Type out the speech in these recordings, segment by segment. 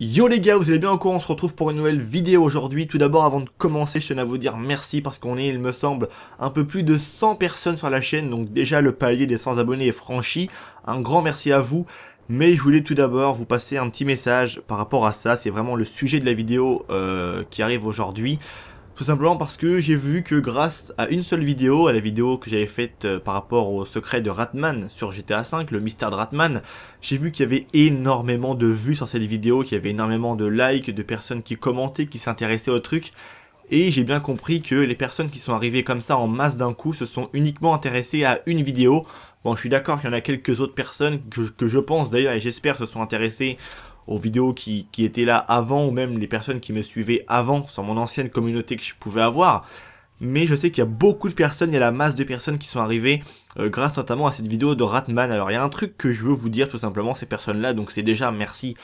Yo les gars, vous allez bien encore, on se retrouve pour une nouvelle vidéo aujourd'hui. Tout d'abord, avant de commencer, je tenais à vous dire merci parce qu'on est, il me semble, un peu plus de 100 personnes sur la chaîne. Donc déjà, le palier des 100 abonnés est franchi. Un grand merci à vous. Mais je voulais tout d'abord vous passer un petit message par rapport à ça. C'est vraiment le sujet de la vidéo euh, qui arrive aujourd'hui. Tout simplement parce que j'ai vu que grâce à une seule vidéo, à la vidéo que j'avais faite euh, par rapport au secret de Ratman sur GTA V, le mystère de Ratman, j'ai vu qu'il y avait énormément de vues sur cette vidéo, qu'il y avait énormément de likes, de personnes qui commentaient, qui s'intéressaient au truc. Et j'ai bien compris que les personnes qui sont arrivées comme ça en masse d'un coup se sont uniquement intéressées à une vidéo. Bon, je suis d'accord qu'il y en a quelques autres personnes que, je pense d'ailleurs et j'espère se sont intéressées aux vidéos qui, qui étaient là avant ou même les personnes qui me suivaient avant sur mon ancienne communauté que je pouvais avoir. Mais je sais qu'il y a beaucoup de personnes, il y a la masse de personnes qui sont arrivées euh, grâce notamment à cette vidéo de Ratman. Alors il y a un truc que je veux vous dire tout simplement, ces personnes-là, donc c'est déjà merci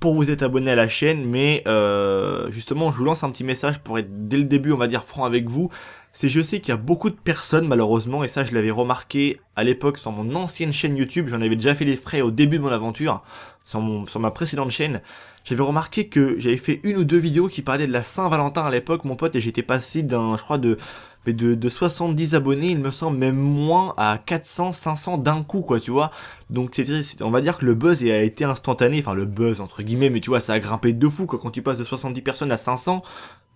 pour vous être abonné à la chaîne, mais euh, justement je vous lance un petit message pour être dès le début on va dire franc avec vous c'est je sais qu'il y a beaucoup de personnes malheureusement, et ça je l'avais remarqué à l'époque sur mon ancienne chaîne YouTube, j'en avais déjà fait les frais au début de mon aventure, sur, mon, sur ma précédente chaîne, j'avais remarqué que j'avais fait une ou deux vidéos qui parlaient de la Saint-Valentin à l'époque, mon pote, et j'étais passé d'un, je crois, de, de, 70 abonnés, il me semble même moins à 400, 500 d'un coup, quoi, tu vois. Donc, c'est, on va dire que le buzz a été instantané, enfin, le buzz, entre guillemets, mais tu vois, ça a grimpé de fou, quoi, quand tu passes de 70 personnes à 500,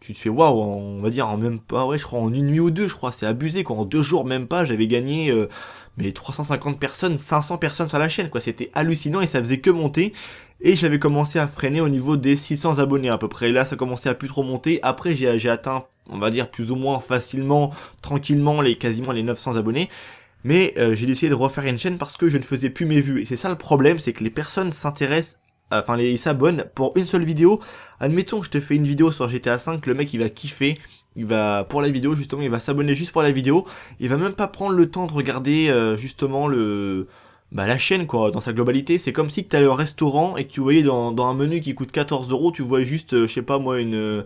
tu te fais waouh, on va dire en même pas, ouais, je crois en une nuit ou deux, je crois, c'est abusé quoi. En deux jours, même pas, j'avais gagné euh, mais 350 personnes, 500 personnes sur la chaîne quoi. C'était hallucinant et ça faisait que monter. Et j'avais commencé à freiner au niveau des 600 abonnés à peu près. là, ça commençait à plus trop monter. Après, j'ai atteint, on va dire plus ou moins facilement, tranquillement les quasiment les 900 abonnés. Mais euh, j'ai décidé de refaire une chaîne parce que je ne faisais plus mes vues. Et c'est ça le problème, c'est que les personnes s'intéressent enfin il s'abonne pour une seule vidéo. Admettons que je te fais une vidéo sur GTA 5, le mec il va kiffer, il va pour la vidéo justement, il va s'abonner juste pour la vidéo, il va même pas prendre le temps de regarder euh, justement le bah, la chaîne quoi dans sa globalité, c'est comme si tu as au restaurant et que tu voyais dans, un menu qui coûte 14 euros, tu vois juste euh, je sais pas moi une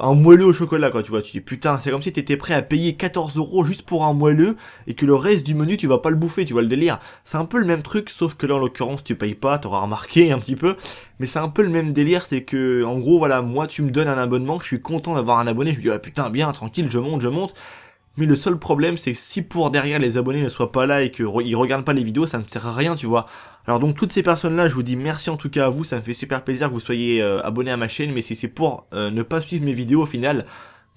un moelleux au chocolat, quoi, tu vois. Tu dis, putain, c'est comme si t'étais prêt à payer 14 euros juste pour un moelleux et que le reste du menu, tu vas pas le bouffer, tu vois le délire. C'est un peu le même truc, sauf que là, en l'occurrence, tu payes pas, t'auras remarqué un petit peu. Mais c'est un peu le même délire, c'est que, en gros, voilà, moi, tu me donnes un abonnement, je suis content d'avoir un abonné, je me dis, ah, putain, bien, tranquille, je monte, je monte. Mais le seul problème, c'est que si pour derrière les abonnés ne soient pas là et qu'ils regardent pas les vidéos, ça ne sert à rien, tu vois. Alors donc toutes ces personnes-là, je vous dis merci en tout cas à vous, ça me fait super plaisir que vous soyez euh, abonnés à ma chaîne, mais si c'est pour euh, ne pas suivre mes vidéos au final,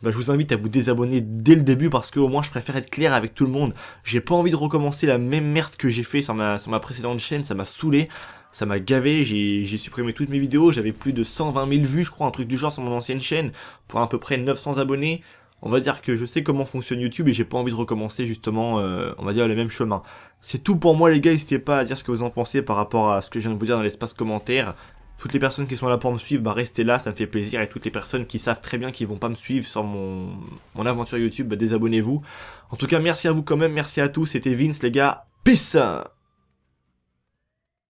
bah, je vous invite à vous désabonner dès le début parce que au moins je préfère être clair avec tout le monde. J'ai pas envie de recommencer la même merde que j'ai fait sur ma, sur ma précédente chaîne, ça m'a saoulé, ça m'a gavé, j'ai supprimé toutes mes vidéos, j'avais plus de 120 000 vues je crois, un truc du genre sur mon ancienne chaîne, pour à peu près 900 abonnés on va dire que je sais comment fonctionne YouTube et j'ai pas envie de recommencer justement, euh, on va dire, le même chemin. C'est tout pour moi les gars, n'hésitez pas à dire ce que vous en pensez par rapport à ce que je viens de vous dire dans l'espace commentaire. Toutes les personnes qui sont là pour me suivre, bah restez là, ça me fait plaisir. Et toutes les personnes qui savent très bien qu'ils vont pas me suivre sur mon, mon aventure YouTube, bah désabonnez-vous. En tout cas, merci à vous quand même, merci à tous. C'était Vince les gars, peace